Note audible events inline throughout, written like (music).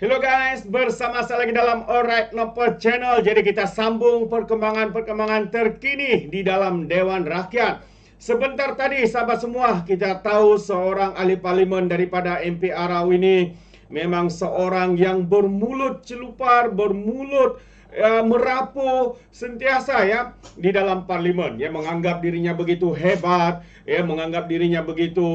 Halo guys, bersama saya lagi dalam Alright Nopo Channel. Jadi kita sambung perkembangan-perkembangan terkini di dalam Dewan Rakyat. Sebentar tadi sahabat semua kita tahu seorang ahli parlimen daripada MP Arau ini memang seorang yang bermulut celupar, bermulut uh, merapu sentiasa ya di dalam parlimen ya menganggap dirinya begitu hebat ya menganggap dirinya begitu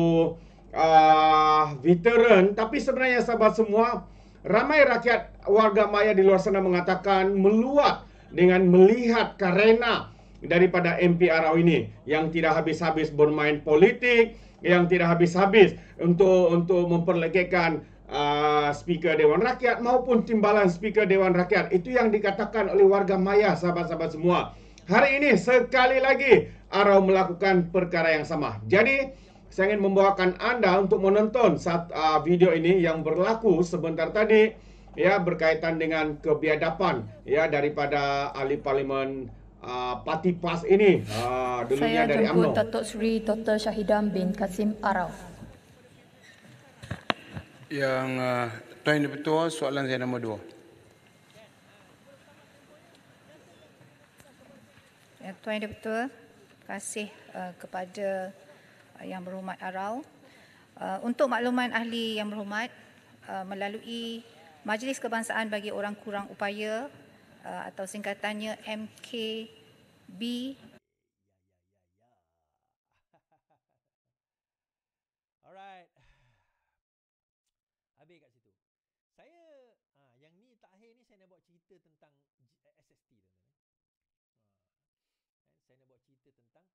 uh, veteran tapi sebenarnya sahabat semua ramai rakyat warga maya di luar sana mengatakan meluat dengan melihat karena daripada MP Arau ini yang tidak habis-habis bermain politik, yang tidak habis-habis untuk untuk memperlekehkan Uh, speaker Dewan Rakyat maupun timbalan Speaker Dewan Rakyat itu yang dikatakan oleh warga Maya sahabat-sahabat semua. Hari ini sekali lagi Arau melakukan perkara yang sama. Jadi saya ingin membawakan anda untuk menonton saat, uh, video ini yang berlaku sebentar tadi ya berkaitan dengan kebiadapan, ya daripada ahli parlimen uh, Pati Pas ini uh, dulunya saya dari UMNO. Saya jemput Datuk Seri Dr. Syahidam bin Kasim Arau. Yang uh, Tuan Yang soalan saya nomor dua. Ya, Tuan Yang Petua, terima kasih uh, kepada Eh, yang Berhormat Aral. Eh, untuk makluman ahli Yang Berhormat, eh, melalui Majlis Kebangsaan bagi Orang Kurang Upaya atau singkatannya MKB tentang SST tu. Saya nak buat cerita tentang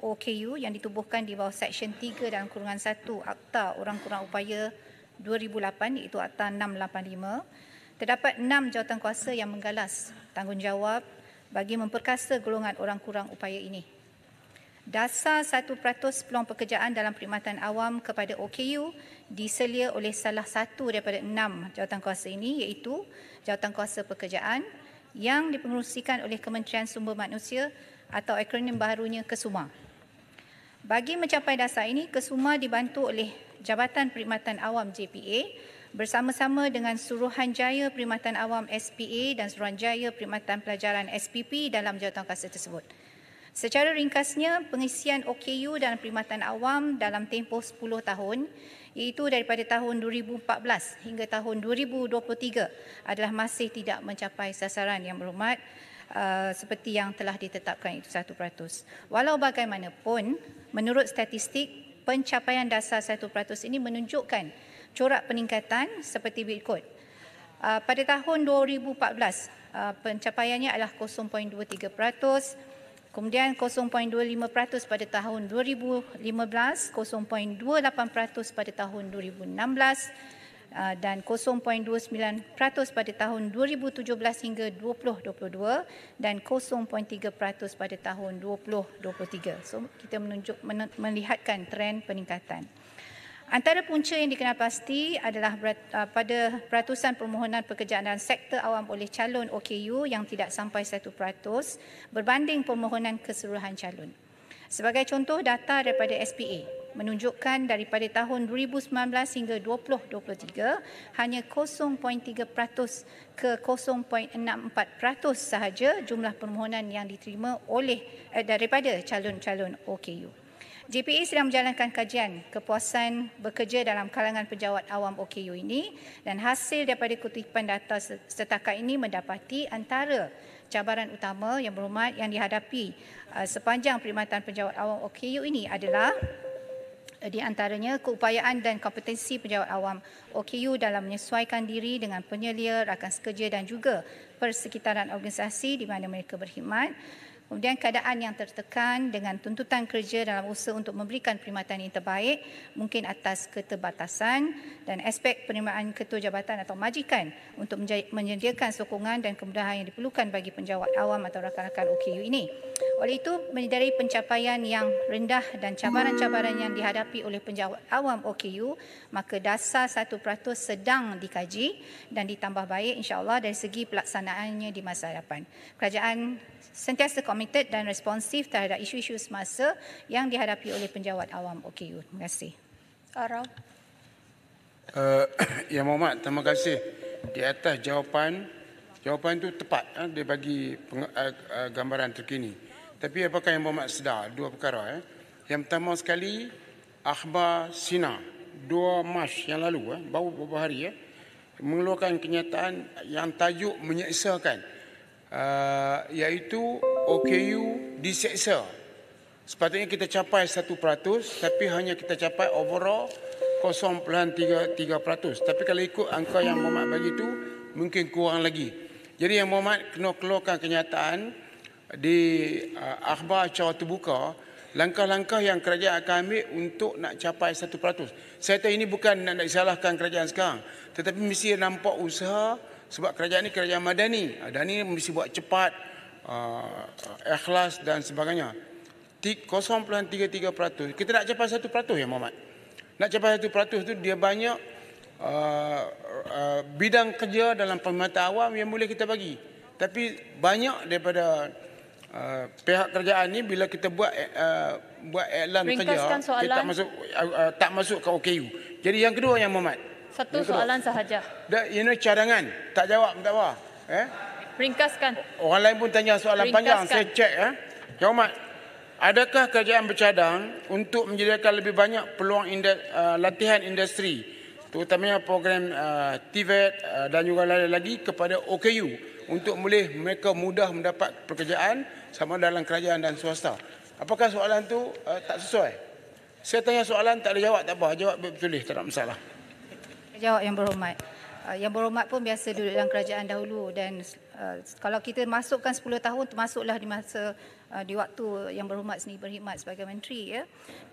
OKU yang ditubuhkan di bawah Seksyen 3 dan Kurungan 1 Akta Orang Kurang Upaya 2008 iaitu Akta 685 terdapat 6 jawatan kuasa yang menggalas tanggungjawab bagi memperkasa golongan orang kurang upaya ini. Dasar 1% peluang pekerjaan dalam perkhidmatan awam kepada OKU diselia oleh salah satu daripada 6 jawatan kuasa ini iaitu jawatan kuasa pekerjaan yang dipengerusikan oleh Kementerian Sumber Manusia atau akronim baharunya Kesuma. Bagi mencapai dasar ini, Kesuma dibantu oleh Jabatan Perkhidmatan Awam JPA bersama-sama dengan Suruhanjaya Perkhidmatan Awam SPA dan Suruhanjaya Perkhidmatan Pelajaran SPP dalam jawatankuasa tersebut. Secara ringkasnya, pengisian OKU dan perkhidmatan awam dalam tempoh 10 tahun iaitu daripada tahun 2014 hingga tahun 2023 adalah masih tidak mencapai sasaran yang berhormat Uh, seperti yang telah ditetapkan itu 1%. Walau bagaimanapun, menurut statistik, pencapaian dasar 1% ini menunjukkan corak peningkatan seperti berikut. Uh, pada tahun 2014, uh, pencapaiannya adalah 0.23%. Kemudian 0.25% pada tahun 2015, 0.28% pada tahun Uh, dan 0.29% pada tahun 2017 hingga 2022 dan 0.3% pada tahun 2023. So kita menunjuk melihatkan tren peningkatan. Antara punca yang dikenal pasti adalah uh, pada peratusan permohonan pekerjaan dalam sektor awam oleh calon OKU yang tidak sampai 1% berbanding permohonan keseluruhan calon. Sebagai contoh data daripada SPA, menunjukkan daripada tahun 2019 hingga 2023 hanya 0.3% ke 0.64% sahaja jumlah permohonan yang diterima oleh eh, daripada calon-calon OKU. JPA sedang menjalankan kajian kepuasan bekerja dalam kalangan pejabat awam OKU ini dan hasil daripada kutipan data setakat ini mendapati antara cabaran utama yang berhormat yang dihadapi eh, sepanjang perkhidmatan pejabat awam OKU ini adalah di antaranya keupayaan dan kompetensi pejabat awam OKU dalam menyesuaikan diri dengan penyelia, rakan sekerja dan juga persekitaran organisasi di mana mereka berkhidmat. Kemudian keadaan yang tertekan dengan tuntutan kerja dalam usaha untuk memberikan perkhidmatan yang terbaik mungkin atas keterbatasan dan aspek penerimaan ketua jabatan atau majikan untuk menyediakan sokongan dan kemudahan yang diperlukan bagi penjawat awam atau rakan-rakan OKU ini. Oleh itu, dari pencapaian yang rendah dan cabaran-cabaran yang dihadapi oleh penjawat awam OKU, maka dasar 1% sedang dikaji dan ditambah baik insyaAllah dari segi pelaksanaannya di masa hadapan. Kerajaan sentiasa komited dan responsif terhadap isu-isu semasa yang dihadapi oleh penjawat awam OKU. Terima kasih. Arau. Uh, (clears throat) ya Muhammad, terima kasih di atas jawapan Jawapan itu tepat eh, dia bagi eh, gambaran terkini. Tapi apakah yang Muhammad sedar? Dua perkara. Eh. Yang pertama sekali, akhbar Sina. Dua mas yang lalu, eh, baru beberapa hari. Eh, mengeluarkan kenyataan yang tajuk menyeksakan. Uh, iaitu OKU diseksa. Sepatutnya kita capai 1% tapi hanya kita capai overall 0.33%. Tapi kalau ikut angka yang Muhammad bagi itu, mungkin kurang lagi. Jadi yang Muhammad kena keluarkan kenyataan di uh, akhbar secara terbuka langkah-langkah yang kerajaan akan ambil untuk nak capai 1%. Saya tahu ini bukan nak, nak disalahkan kerajaan sekarang. Tetapi mesti nampak usaha sebab kerajaan ini kerajaan madani. Ah, dan ini mesti buat cepat, uh, ikhlas dan sebagainya. 0.33%. Kita nak capai 1% ya Muhammad. Nak capai 1% tu dia banyak uh, uh, bidang kerja dalam perkhidmatan awam yang boleh kita bagi. Tapi banyak daripada uh, pihak kerajaan ni bila kita buat uh, buat iklan saja kita tak masuk uh, tak masuk ke OKU. Jadi yang kedua yang Muhammad. Satu yang soalan sahaja. Dah ini you know, cadangan. Tak jawab tak apa. Eh? Ringkaskan. Orang lain pun tanya soalan panjang, saya cek eh. ya. Eh? Yang Muhammad. Adakah kerajaan bercadang untuk menyediakan lebih banyak peluang indes, uh, latihan industri terutamanya program uh, TVET uh, dan juga lain-lain lagi kepada OKU untuk boleh mereka mudah mendapat pekerjaan sama dalam kerajaan dan swasta. Apakah soalan tu uh, tak sesuai? Saya tanya soalan tak ada jawab tak apa, jawab betul tak ada masalah. Jawab yang berhormat. Eh, yang berhormat pun biasa duduk dalam kerajaan dahulu dan uh, kalau kita masukkan 10 tahun termasuklah di masa uh, di waktu yang berhormat sendiri berkhidmat sebagai menteri ya.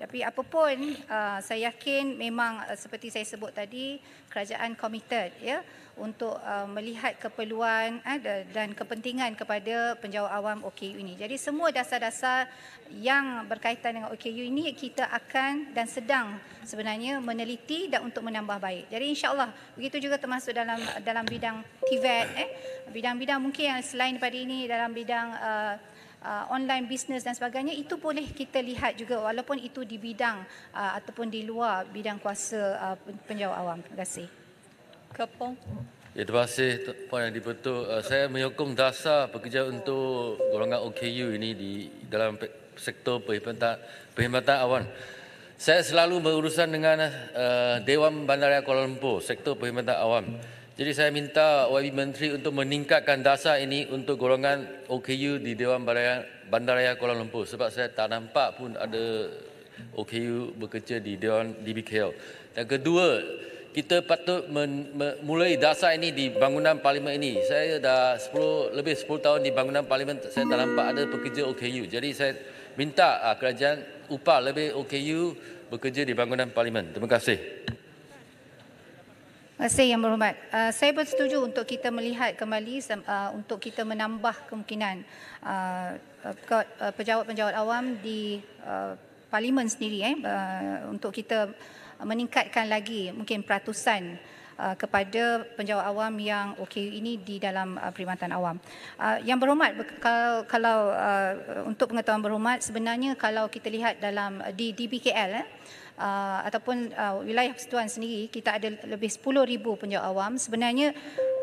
Tapi apapun uh, saya yakin memang uh, seperti saya sebut tadi kerajaan committed ya untuk uh, melihat keperluan uh, dan kepentingan kepada penjawat awam OKU ini. Jadi semua dasar-dasar yang berkaitan dengan OKU ini kita akan dan sedang sebenarnya meneliti dan untuk menambah baik. Jadi insyaAllah begitu juga termasuk dalam dalam bidang TVET, e eh, bidang-bidang mungkin yang selain daripada ini dalam bidang uh, Uh, online business dan sebagainya itu boleh kita lihat juga walaupun itu di bidang uh, ataupun di luar bidang kuasa uh, penjawat awam. Terima kasih. Kepong. Ya, terima kasih Puan Yang Dipertuk. Eh, saya menyokong dasar pekerja untuk golongan OKU ini di dalam sektor perkhidmatan, perkhidmatan awan. Saya selalu berurusan dengan uh, Dewan Bandaraya Kuala Lumpur, sektor perkhidmatan awam. Jadi saya minta YB Menteri untuk meningkatkan dasar ini untuk golongan OKU di Dewan Bandaraya, Bandaraya Kuala Lumpur sebab saya tak nampak pun ada OKU bekerja di Dewan DBKL. Dan kedua, kita patut mulai dasar ini di bangunan parlimen ini. Saya dah 10 lebih 10 tahun di bangunan parlimen saya tak nampak ada pekerja OKU. Jadi saya minta uh, kerajaan upah lebih OKU bekerja di bangunan parlimen. Terima kasih. Terima kasih Yang Berhormat. Uh, saya bersetuju untuk kita melihat kembali uh, untuk kita menambah kemungkinan uh, uh, pejabat-pejabat awam di uh, parlimen sendiri eh uh, untuk kita meningkatkan lagi mungkin peratusan uh, kepada penjawat awam yang OKU ini di dalam uh, perkhidmatan awam. Uh, yang berhormat kalau kalau uh, untuk pengetahuan berhormat sebenarnya kalau kita lihat dalam di DBKL eh, ataupun wilayah persatuan sendiri kita ada lebih 10000 penjawat awam sebenarnya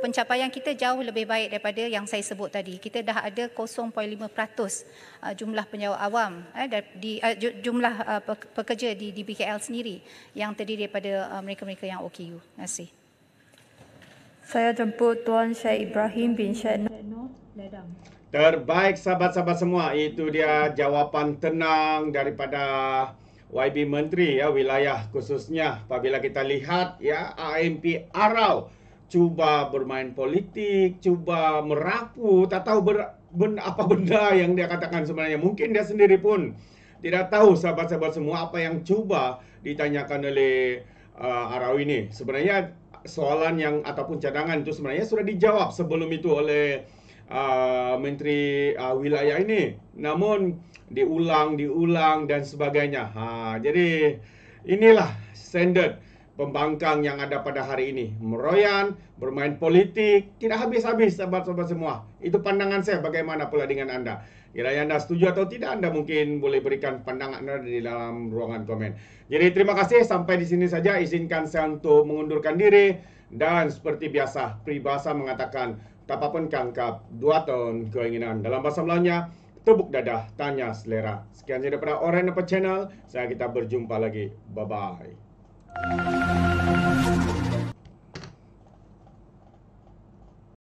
pencapaian kita jauh lebih baik daripada yang saya sebut tadi. Kita dah ada 0.5% uh, jumlah penjawat awam eh, di uh, jumlah uh, pekerja di DBKL sendiri yang terdiri daripada mereka-mereka yang OKU. Terima kasih. Saya jemput Tuan Syed Ibrahim bin Syed Ledam. Terbaik sahabat-sahabat semua. Itu dia jawapan tenang daripada YB Menteri ya wilayah khususnya apabila kita lihat ya AMP Arau cuba bermain politik, cuba merapu, tak tahu ber, ben, apa benda yang dia katakan sebenarnya. Mungkin dia sendiri pun tidak tahu sahabat-sahabat semua apa yang cuba ditanyakan oleh uh, Arawi ini. Sebenarnya soalan yang ataupun cadangan itu sebenarnya sudah dijawab sebelum itu oleh uh, Menteri uh, Wilayah ini. Namun diulang, diulang dan sebagainya. Ha, jadi inilah standard pembangkang yang ada pada hari ini. Meroyan, bermain politik, tidak habis-habis sahabat-sahabat semua. Itu pandangan saya bagaimana pula dengan anda. Kira anda setuju atau tidak, anda mungkin boleh berikan pandangan anda di dalam ruangan komen. Jadi terima kasih, sampai di sini saja. Izinkan saya untuk mengundurkan diri. Dan seperti biasa, peribahasa mengatakan, tak apa pun kangkap, dua tahun keinginan. Dalam bahasa Melayunya, tebuk dadah, tanya selera. Sekian saja daripada Orang Channel. Saya kita berjumpa lagi. Bye-bye. Thank you.